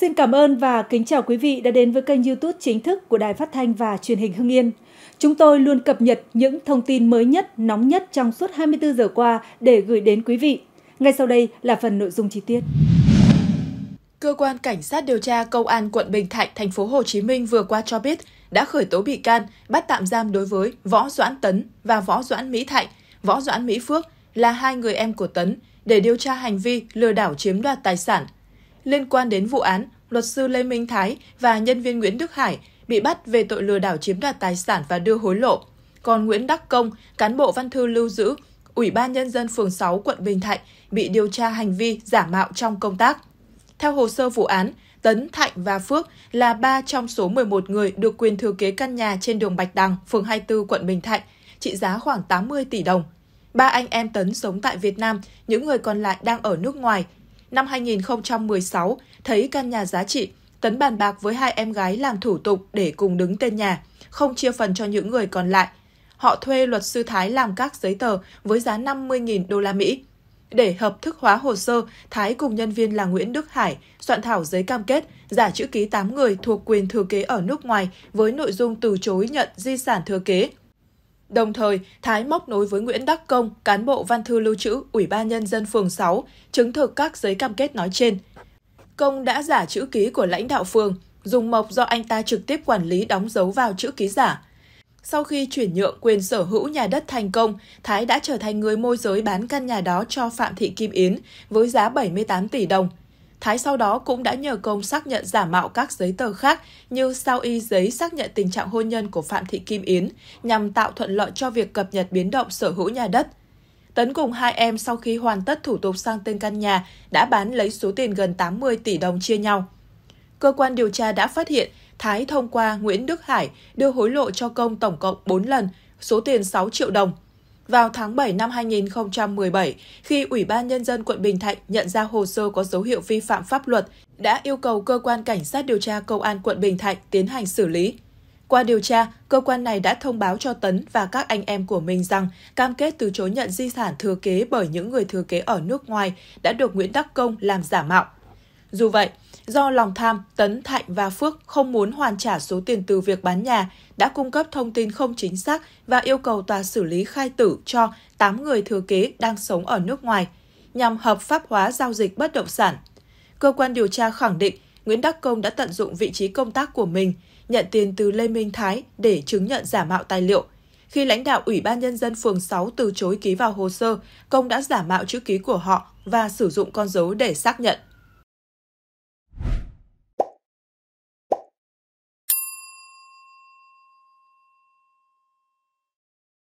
Xin cảm ơn và kính chào quý vị đã đến với kênh YouTube chính thức của Đài Phát thanh và Truyền hình Hưng Yên. Chúng tôi luôn cập nhật những thông tin mới nhất, nóng nhất trong suốt 24 giờ qua để gửi đến quý vị. Ngay sau đây là phần nội dung chi tiết. Cơ quan cảnh sát điều tra Công an quận Bình Thạnh, thành phố Hồ Chí Minh vừa qua cho biết đã khởi tố bị can, bắt tạm giam đối với Võ Doãn Tấn và Võ Doãn Mỹ Thạnh, Võ Doãn Mỹ Phước là hai người em của Tấn để điều tra hành vi lừa đảo chiếm đoạt tài sản Liên quan đến vụ án, luật sư Lê Minh Thái và nhân viên Nguyễn Đức Hải bị bắt về tội lừa đảo chiếm đoạt tài sản và đưa hối lộ. Còn Nguyễn Đắc Công, cán bộ văn thư lưu giữ, Ủy ban Nhân dân phường 6 quận Bình Thạnh bị điều tra hành vi giả mạo trong công tác. Theo hồ sơ vụ án, Tấn, Thạnh và Phước là ba trong số 11 người được quyền thừa kế căn nhà trên đường Bạch Đằng, phường 24, quận Bình Thạnh, trị giá khoảng 80 tỷ đồng. Ba anh em Tấn sống tại Việt Nam, những người còn lại đang ở nước ngoài – năm 2016 thấy căn nhà giá trị, Tấn bàn bạc với hai em gái làm thủ tục để cùng đứng tên nhà, không chia phần cho những người còn lại. Họ thuê luật sư Thái làm các giấy tờ với giá 50.000 đô la Mỹ. Để hợp thức hóa hồ sơ, Thái cùng nhân viên là Nguyễn Đức Hải soạn thảo giấy cam kết giả chữ ký 8 người thuộc quyền thừa kế ở nước ngoài với nội dung từ chối nhận di sản thừa kế Đồng thời, Thái móc nối với Nguyễn Đắc Công, cán bộ văn thư lưu trữ Ủy ban Nhân dân phường 6, chứng thực các giấy cam kết nói trên. Công đã giả chữ ký của lãnh đạo phường, dùng mộc do anh ta trực tiếp quản lý đóng dấu vào chữ ký giả. Sau khi chuyển nhượng quyền sở hữu nhà đất thành công, Thái đã trở thành người môi giới bán căn nhà đó cho Phạm Thị Kim Yến với giá 78 tỷ đồng – Thái sau đó cũng đã nhờ công xác nhận giả mạo các giấy tờ khác như sao y giấy xác nhận tình trạng hôn nhân của Phạm Thị Kim Yến nhằm tạo thuận lợi cho việc cập nhật biến động sở hữu nhà đất. Tấn cùng hai em sau khi hoàn tất thủ tục sang tên căn nhà đã bán lấy số tiền gần 80 tỷ đồng chia nhau. Cơ quan điều tra đã phát hiện Thái thông qua Nguyễn Đức Hải đưa hối lộ cho công tổng cộng 4 lần, số tiền 6 triệu đồng – vào tháng 7 năm 2017 khi Ủy ban Nhân dân quận Bình Thạnh nhận ra hồ sơ có dấu hiệu vi phạm pháp luật đã yêu cầu cơ quan cảnh sát điều tra công an quận Bình Thạnh tiến hành xử lý. Qua điều tra, cơ quan này đã thông báo cho Tấn và các anh em của mình rằng cam kết từ chối nhận di sản thừa kế bởi những người thừa kế ở nước ngoài đã được Nguyễn Đắc Công làm giả mạo. Dù vậy, do lòng tham, Tấn, Thạnh và Phước không muốn hoàn trả số tiền từ việc bán nhà, đã cung cấp thông tin không chính xác và yêu cầu tòa xử lý khai tử cho 8 người thừa kế đang sống ở nước ngoài, nhằm hợp pháp hóa giao dịch bất động sản. Cơ quan điều tra khẳng định Nguyễn Đắc Công đã tận dụng vị trí công tác của mình, nhận tiền từ Lê Minh Thái để chứng nhận giả mạo tài liệu. Khi lãnh đạo Ủy ban Nhân dân phường 6 từ chối ký vào hồ sơ, Công đã giả mạo chữ ký của họ và sử dụng con dấu để xác nhận.